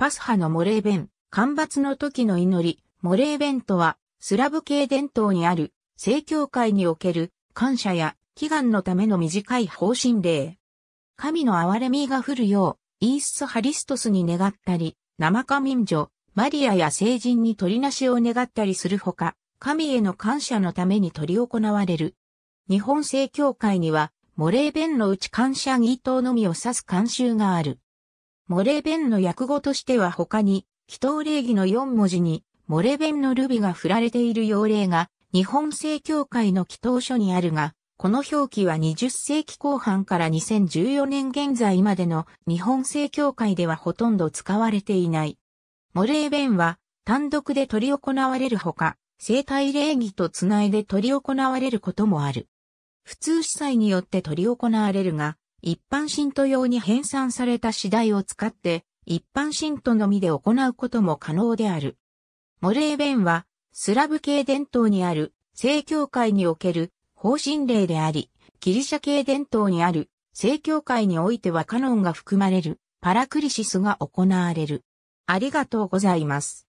パスハのモレーベン、干ばつの時の祈り、モレーベンとは、スラブ系伝統にある、正教会における、感謝や、祈願のための短い方針令。神の憐れみが降るよう、イース・ハリストスに願ったり、生か民女、マリアや聖人に取りなしを願ったりするほか、神への感謝のために執り行われる。日本正教会には、モレーベンのうち感謝儀等のみを指す慣習がある。モレベンの訳語としては他に、祈祷礼儀の4文字に、モレベンのルビが振られている用例が、日本正教会の祈祷書にあるが、この表記は20世紀後半から2014年現在までの日本正教会ではほとんど使われていない。モレーベンは単独で取り行われるほか、生体礼儀とつないで取り行われることもある。普通司祭によって取り行われるが、一般信徒用に編纂された次第を使って、一般信徒のみで行うことも可能である。モレーベンは、スラブ系伝統にある、正教会における方針例であり、ギリシャ系伝統にある、正教会においてはカノンが含まれる、パラクリシスが行われる。ありがとうございます。